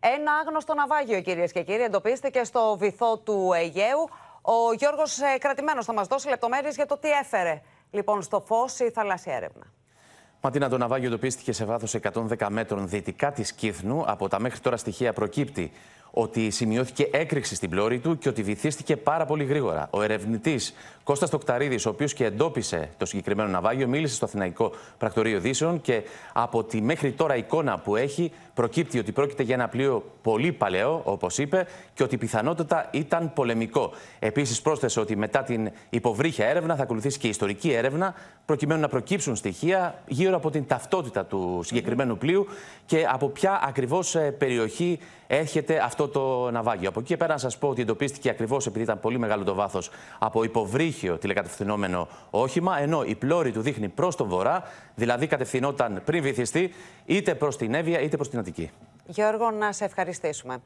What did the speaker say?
Ένα άγνωστο ναυάγιο, κυρίες και κύριοι, εντοπίστηκε στο βυθό του Αιγαίου. Ο Γιώργος ε, Κρατημένος θα μας δώσει λεπτομέρειες για το τι έφερε λοιπόν στο φως η θαλάσσια έρευνα. Ματίνα, το ναυάγιο εντοπίστηκε σε βάθος 110 μέτρων δυτικά της Κύθνου. Από τα μέχρι τώρα στοιχεία προκύπτει ότι σημειώθηκε έκρηξη στην πλώρη του και ότι βυθίστηκε πάρα πολύ γρήγορα. Ο ερευνητής Κώστας Τοκταρίδης, ο οποίος και εντόπισε το συγκεκριμένο ναυάγιο, μίλησε στο Αθηναϊκό Πρακτορείο Δύσεων και από τη μέχρι τώρα εικόνα που έχει προκύπτει ότι πρόκειται για ένα πλοίο πολύ παλαιό, όπως είπε, και ότι πιθανότατα ήταν πολεμικό. Επίσης, πρόσθεσε ότι μετά την υποβρύχια έρευνα θα ακολουθήσει και ιστορική έρευνα, προκειμένου να προκύψουν στοιχεία γύρω από την ταυτότητα του συγκεκριμένου πλοίου και από ποια ακριβώς ε, περιοχή έρχεται αυτό αυτό το ναυάγιο. Από εκεί και πέρα να σας πω ότι εντοπίστηκε ακριβώς επειδή ήταν πολύ μεγάλο το βάθος από υποβρύχιο τηλεκατευθυνόμενο όχημα, ενώ η πλώρη του δείχνει προς τον βορρά, δηλαδή κατευθυνόταν πριν βυθιστεί είτε προς την Εύβοια είτε προς την Αττική. Γιώργο, να σε ευχαριστήσουμε.